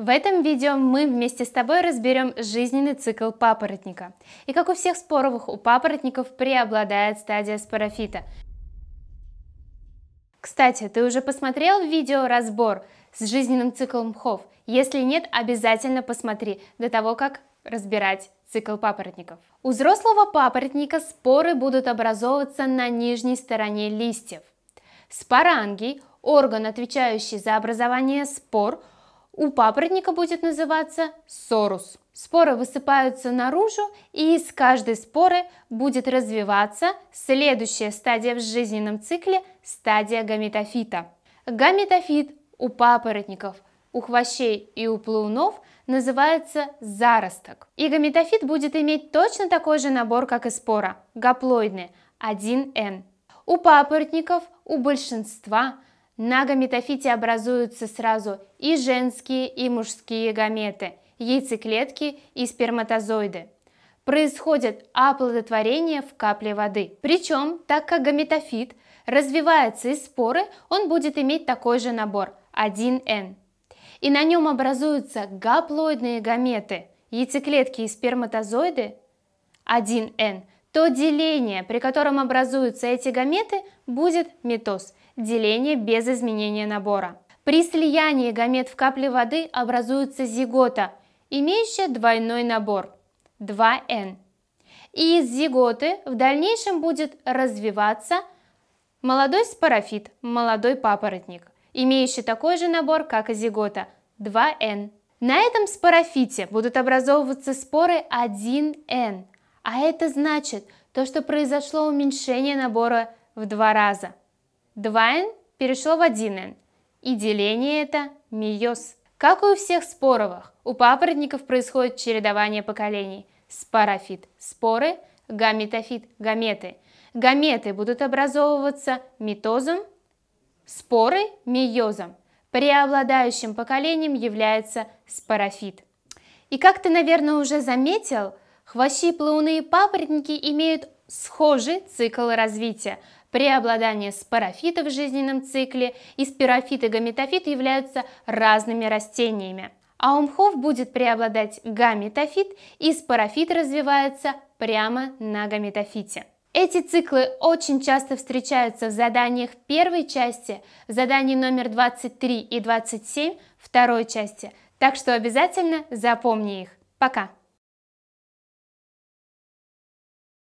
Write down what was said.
В этом видео мы вместе с тобой разберем жизненный цикл папоротника. И как у всех споровых, у папоротников преобладает стадия спорофита. Кстати, ты уже посмотрел видео разбор с жизненным циклом мхов? Если нет, обязательно посмотри до того, как разбирать цикл папоротников. У взрослого папоротника споры будут образовываться на нижней стороне листьев. Спорангий, орган, отвечающий за образование спор, у папоротника будет называться сорус. Споры высыпаются наружу, и из каждой споры будет развиваться следующая стадия в жизненном цикле – стадия гаметофита. Гаметофит у папоротников, у хвощей и у плаунов называется заросток. И гаметофит будет иметь точно такой же набор, как и спора – гаплоидный, 1 n. У папоротников, у большинства – на гаметофите образуются сразу и женские, и мужские гаметы, яйцеклетки и сперматозоиды. Происходит оплодотворение в капле воды. Причем, так как гаметофит развивается из споры, он будет иметь такой же набор 1N. И на нем образуются гаплоидные гаметы, яйцеклетки и сперматозоиды 1N – то деление, при котором образуются эти гаметы, будет митоз, деление без изменения набора. При слиянии гамет в капле воды образуется зигота, имеющая двойной набор 2N. И из зиготы в дальнейшем будет развиваться молодой спорофит, молодой папоротник, имеющий такой же набор, как и зигота 2N. На этом спорофите будут образовываться споры 1N – а это значит, то, что произошло уменьшение набора в два раза. 2n перешло в 1n, и деление это мейоз. Как и у всех споровых, у папоротников происходит чередование поколений. Спорофит – споры, гаметофит – гаметы. Гаметы будут образовываться митозом, споры – мейозом. Преобладающим поколением является спорофит. И как ты, наверное, уже заметил – и папоротники имеют схожий цикл развития. Преобладание спорофитов в жизненном цикле и спирофит и гаметофит являются разными растениями. А у мхов будет преобладать гаметофит, и спорофит развивается прямо на гаметофите. Эти циклы очень часто встречаются в заданиях первой части, заданий номер 23 и 27 второй части, так что обязательно запомни их. Пока!